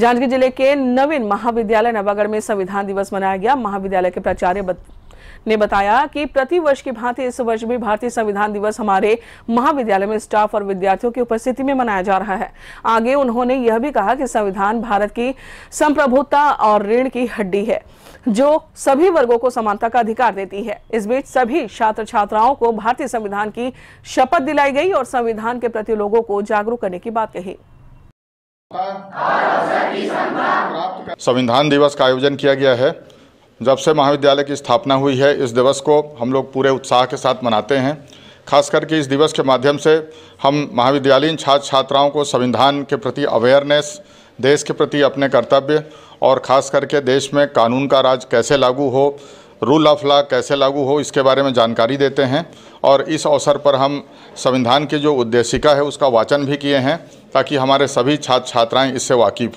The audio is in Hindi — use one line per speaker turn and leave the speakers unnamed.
जांजगीर जिले के नवीन महाविद्यालय नवागढ़ में संविधान दिवस मनाया गया महाविद्यालय के प्राचार्य बत... ने बताया कि वर्ष की भांति इस वर्ष भी भारतीय संविधान दिवस हमारे महाविद्यालय में स्टाफ और विद्यार्थियों की उपस्थिति में मनाया जा रहा है आगे उन्होंने यह भी कहा कि संविधान भारत की संप्रभुता और ऋण की हड्डी है जो सभी वर्गों को समानता का अधिकार देती है इस बीच सभी छात्र छात्राओं को भारतीय संविधान की शपथ दिलाई गई और संविधान के प्रति लोगों को जागरूक करने की बात कही
संविधान दिवस का आयोजन किया गया है जब से महाविद्यालय की स्थापना हुई है इस दिवस को हम लोग पूरे उत्साह के साथ मनाते हैं खास करके इस दिवस के माध्यम से हम महाविद्यालयीन छात्र छात्राओं को संविधान के प्रति अवेयरनेस देश के प्रति अपने कर्तव्य और ख़ास करके देश में कानून का राज कैसे लागू हो रूल ऑफ लॉ कैसे लागू हो इसके बारे में जानकारी देते हैं और इस अवसर पर हम संविधान की जो उद्देशिका है उसका वाचन भी किए हैं ताकि हमारे सभी छात्र छात्राएँ इससे वाकिफ़ हों